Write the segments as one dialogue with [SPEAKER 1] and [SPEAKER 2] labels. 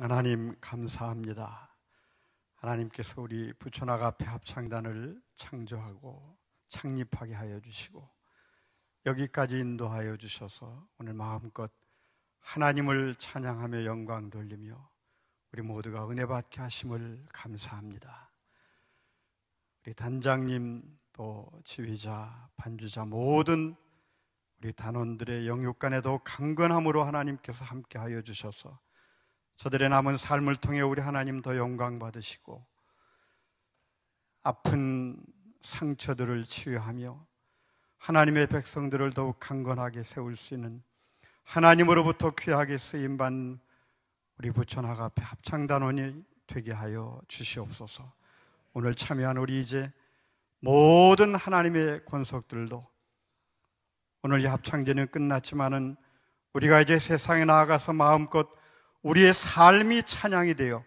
[SPEAKER 1] 하나님 감사합니다. 하나님께서 우리 부천학 앞에 합창단을 창조하고 창립하게 하여 주시고 여기까지 인도하여 주셔서 오늘 마음껏 하나님을 찬양하며 영광 돌리며 우리 모두가 은혜 받게 하심을 감사합니다. 우리 단장님 또 지휘자, 반주자 모든 우리 단원들의 영육간에도 강건함으로 하나님께서 함께하여 주셔서 저들의 남은 삶을 통해 우리 하나님 더 영광 받으시고 아픈 상처들을 치유하며 하나님의 백성들을 더욱 강건하게 세울 수 있는 하나님으로부터 귀하게 쓰임받 우리 부천학 앞에 합창단원이 되게 하여 주시옵소서 오늘 참여한 우리 이제 모든 하나님의 권속들도 오늘 이 합창제는 끝났지만은 우리가 이제 세상에 나아가서 마음껏 우리의 삶이 찬양이 되어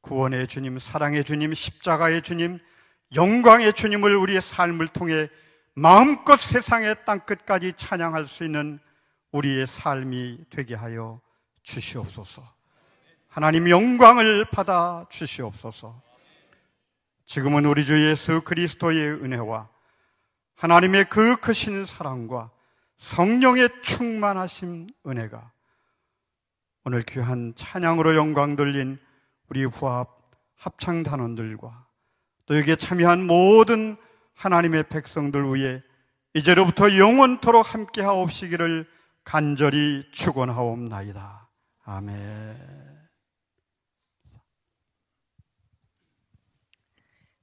[SPEAKER 1] 구원의 주님, 사랑의 주님, 십자가의 주님, 영광의 주님을 우리의 삶을 통해 마음껏 세상의 땅끝까지 찬양할 수 있는 우리의 삶이 되게 하여 주시옵소서. 하나님 영광을 받아 주시옵소서. 지금은 우리 주 예수 그리스도의 은혜와 하나님의 그 크신 사랑과 성령의 충만하신 은혜가 오늘 귀한 찬양으로 영광 돌린 우리 부합 합창 단원들과 또 여기에 참여한 모든 하나님의 백성들 위해 이제로부터 영원토록 함께하옵시기를 간절히 축원하옵나이다. 아멘.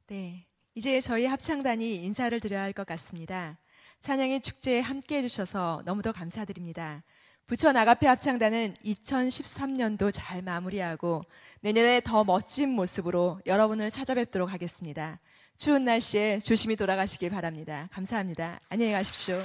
[SPEAKER 2] 네, 이제 저희 합창단이 인사를 드려야 할 것 같습니다. 찬양의 축제에 함께 해주셔서 너무도 감사드립니다. 부천 아가페 합창단은 2013년도 잘 마무리하고 내년에 더 멋진 모습으로 여러분을 찾아뵙도록 하겠습니다. 추운 날씨에 조심히 돌아가시길 바랍니다. 감사합니다. 안녕히 가십시오.